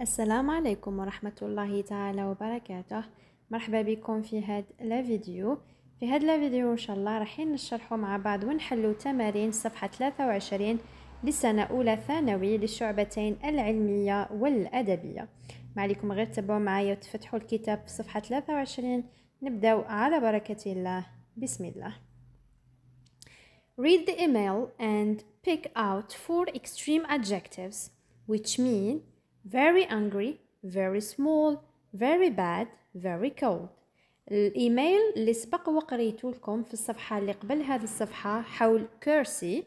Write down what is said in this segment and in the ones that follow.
السلام عليكم ورحمة الله تعالى وبركاته مرحبا بكم في هذا الفيديو في هذا الفيديو ان شاء الله راح نشرحوا مع بعض ونحلوا تمارين صفحة 23 لسنة أولى ثانوي للشعبتين العلمية والأدبية ما عليكم غير تبعوا معي وتفتحوا الكتاب في صفحة 23 نبدأ على بركة الله بسم الله Read the email and pick out four extreme adjectives which mean very angry very small very bad very cold الايميل اللي سبق وقريته لكم في الصفحه اللي قبل هذه الصفحه حول كيرسي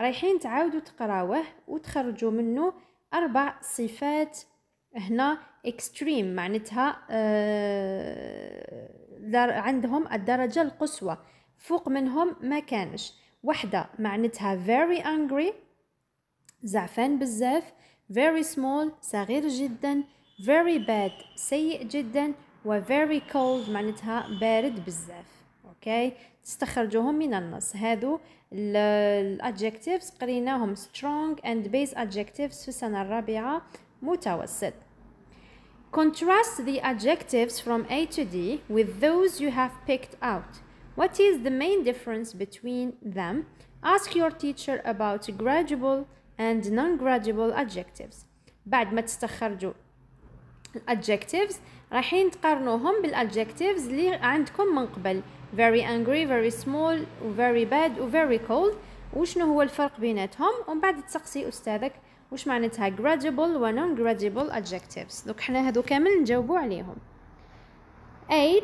رايحين تعاودوا تقراوه وتخرجوا منه اربع صفات هنا extreme معناتها آه عندهم الدرجه القصوى فوق منهم ما كانش وحده معناتها very angry زعفان بزاف very small صغير جدا very bad سيء جدا و very cold معناتها بارد بزاف اوكي تستخرجوهم من النص هادو الادجectives قريناهم strong and base adjectives في السنة الرابعة متوسط Contrast the adjectives from A to D with those you have picked out. What is the main difference between them? Ask your teacher about gradual and non-gradable adjectives بعد ما تستخرجوا adjectives رايحين تقارنوهم بالadjectives اللي عندكم من قبل very angry, very small, very bad و very cold وشنو هو الفرق بيناتهم ومن بعد تسقسي استاذك وش معناتها gradable و non gradable adjectives دوك حنا هادو كامل نجاوبوا عليهم 8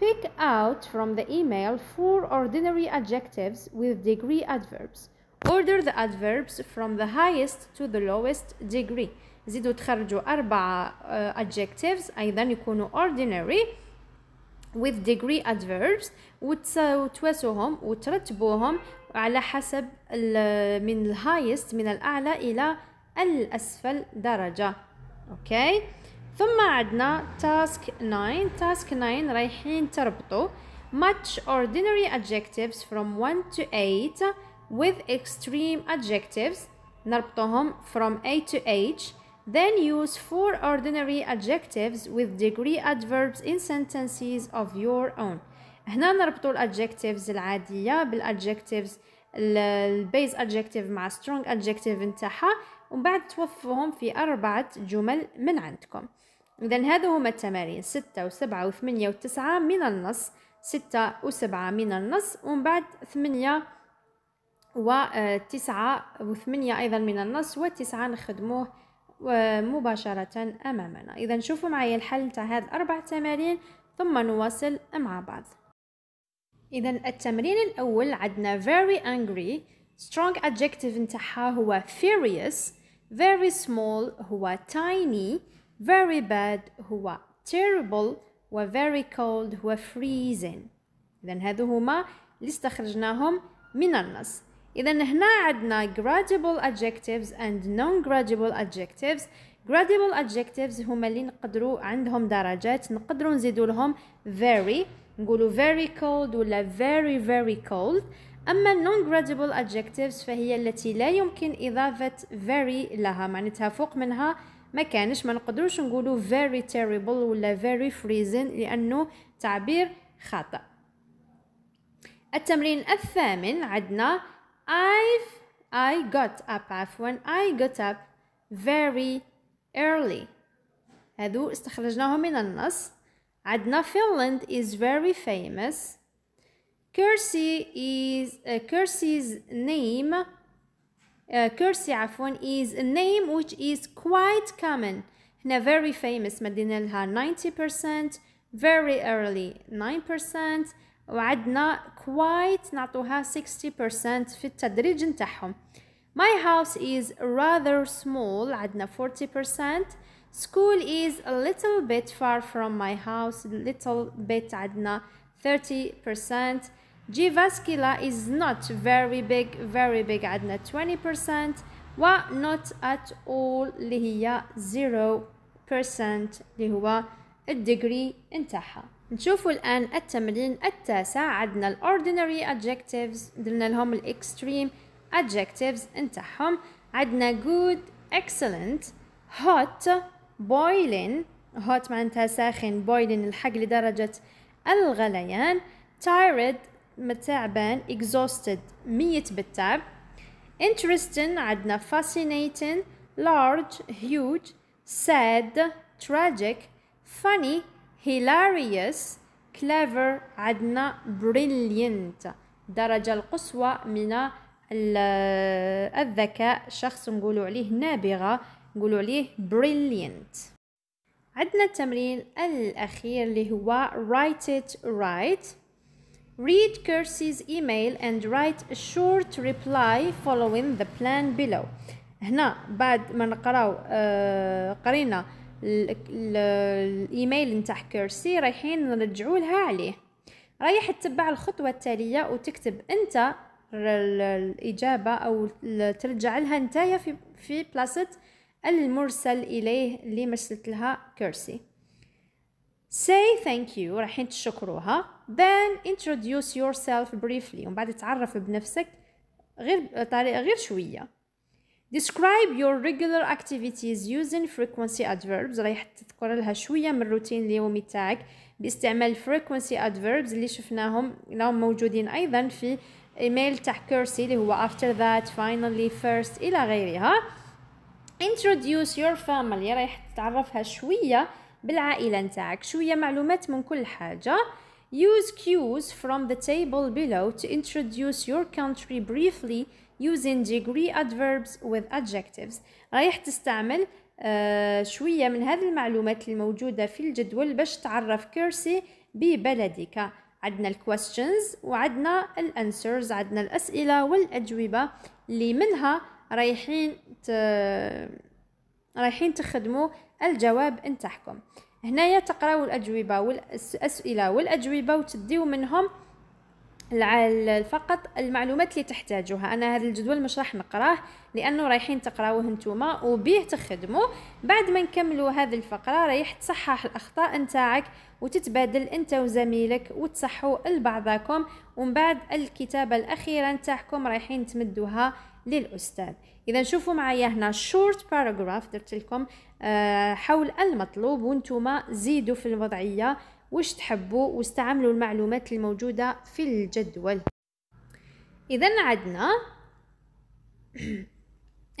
pick out from the email four ordinary adjectives with degree adverbs Order the adverbs from the highest to the lowest degree زيدوا تخرجوا أربعة uh, adjectives أيضا يكونوا ordinary with degree adverbs وتواسوهم وترتبوهم على حسب من الهايست من الأعلى إلى الأسفل درجة أوكي ثم عندنا task 9 task 9 رايحين تربطوا match ordinary adjectives from 1 to 8 with extreme adjectives نربطهم from A to H then use four ordinary adjectives with degree adverbs in sentences of your own هنا نربطوا adjectives العاديه بالادجectives base adjective مع strong adjective نتاعها ومن بعد توفوهم في أربعة جمل من عندكم إذا هذا هما التمارين ستة وسبعة وثمانية وتسعة من النص ستة وسبعة من النص ومن بعد ثمانية وتسعة آه، وثمانية أيضا من النص وتسعة نخدموه آه، مباشرة أمامنا إذا شوفوا معي الحل تاع هذه الأربع تمارين ثم نواصل مع بعض إذا التمرين الأول عندنا very angry strong adjective نتاعها هو furious very small هو tiny very bad هو terrible و very cold هو freezing إذا هذو هما اللي استخرجناهم من النص إذا هنا عندنا gradable adjectives and non-gradable adjectives gradable adjectives هما اللي نقدروا عندهم درجات نقدروا نزيدوا لهم very نقولوا very cold ولا very very cold أما non gradable adjectives فهي التي لا يمكن إضافة very لها معناتها فوق منها ما كانش ما نقدروش نقولوا very terrible ولا very freezing لأنه تعبير خاطئ التمرين الثامن عندنا I've, I got up عفوا I got up very early هذو استخرجناهم من النص عندنا Finland is very famous Kersey is uh, name uh, Kersey عفوا is a name which is quite common هنا very famous مدينا لها 90% very early 9% وعدنا كوايت نعطوها 60% في التدريج نتاعهم My house is rather small عندنا 40% School is a little bit far from my house little bit عندنا 30% Jivaskila is not very big very big عندنا 20% و not at all اللي هي 0% اللي هو الديجري نتاعها نشوفوا الآن التمرين التاسع عندنا ال ordinary adjectives درنا لهم ال extreme adjectives نتاعهم عندنا good excellent hot boiling hot معناتها ساخن boiling الحق لدرجة الغليان tired متعبان exhausted ميت بالتعب interesting عندنا fascinating large huge sad tragic funny hilarious clever عندنا brilliant درجة القصوى من الذكاء شخص نقول عليه نابغة نقول عليه brilliant عندنا التمرين الأخير اللي هو write it right Read Kersey's email and write a short reply following the plan below هنا بعد ما نقراو قرينا الايميل نتاع كيرسي رايحين نرجعوا لها عليه رايح تتبع الخطوه التاليه وتكتب انت الاجابه او ترجع لها نتايا في في بلاصه المرسل اليه اللي مرسلت لها كيرسي say thank you رايحين تشكروها then introduce yourself briefly ومن بعد تعرف بنفسك غير طريقه غير شويه describe your regular activities using frequency adverbs رايح تذكر لها شويه من الروتين اليومي تاعك باستعمال frequency adverbs اللي شفناهم لهم موجودين ايضا في ايميل تاع كيرسي اللي هو after that finally first الى غيرها introduce your family رايح تتعرفها شويه بالعائله نتاعك شويه معلومات من كل حاجه use cues from the table below to introduce your country briefly using degree adverbs with adjectives رايح تستعمل آه شوية من هذه المعلومات الموجودة في الجدول باش تعرف كيرسي ببلدك عندنا questions وعندنا answers عندنا الأسئلة والأجوبة اللي منها رايحين ت... رايحين تخدموا الجواب نتاعكم هنايا تقراو الأجوبة والأسئلة والأجوبة وتديو منهم فقط المعلومات اللي تحتاجوها انا هذا الجدول مش راح نقراه لانه رايحين تقراوه نتوما وبيه تخدموا بعد ما نكملوا هذه الفقره رايح تصحح الاخطاء نتاعك وتتبادل انت وزميلك وتصحوا لبعضاكم ومن بعد الكتابه الاخيره نتاعكم رايحين تمدوها للاستاذ اذا شوفوا معايا هنا شورت باراجراف درت لكم آه، حول المطلوب وانتم زيدوا في الوضعيه واش تحبوا واستعملوا المعلومات الموجودة في الجدول إذا عدنا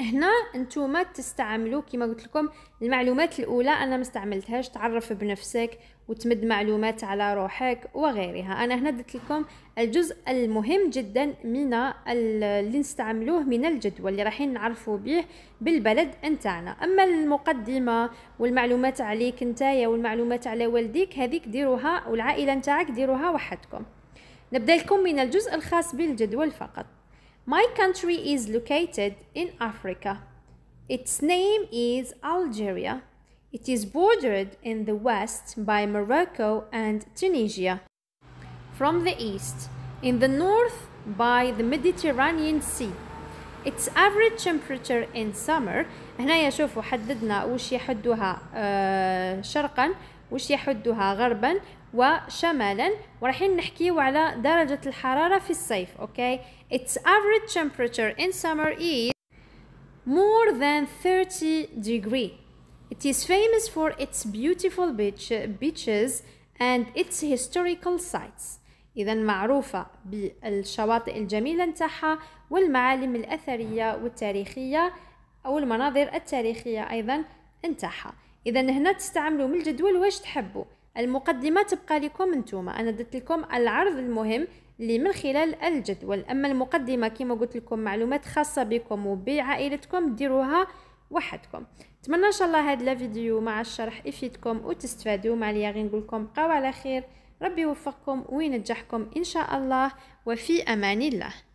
هنا نتوما تستعملوا كما قلت لكم المعلومات الاولى انا ما استعملتهاش تعرف بنفسك وتمد معلومات على روحك وغيرها انا هنا درت لكم الجزء المهم جدا من اللي نستعملوه من الجدول اللي رايحين نعرفوا به بالبلد نتاعنا اما المقدمه والمعلومات عليك نتايا والمعلومات على والديك هذيك ديروها والعائله نتاعك ديروها وحدكم نبدا لكم من الجزء الخاص بالجدول فقط My country is located in Africa. Its name is Algeria. It is bordered in the west by Morocco and Tunisia. From the east, in the north by the Mediterranean Sea. Its average temperature in summer هنايا شوفوا حددنا وش يحدوها شرقا وش يحدها غربا وشمالا ورحين نحكيو على درجة الحرارة في الصيف اوكي okay? its average temperature in summer is more than 30 degree it is famous for its beautiful beach, beaches and its historical sites إذا معروفة بالشواطئ الجميلة نتاعها والمعالم الأثرية والتاريخية أو المناظر التاريخية أيضا نتاعها اذا هنا تستعملوا من الجدول واش تحبوا المقدمه تبقى لكم نتوما انا درت لكم العرض المهم اللي من خلال الجدول اما المقدمه كما قلت لكم معلومات خاصه بكم وبعائلتكم ديروها وحدكم نتمنى ان شاء الله هذا الفيديو مع الشرح يفيدكم وتستفادوا مع اللي غير نقول لكم بقاو على خير ربي يوفقكم وينجحكم ان شاء الله وفي امان الله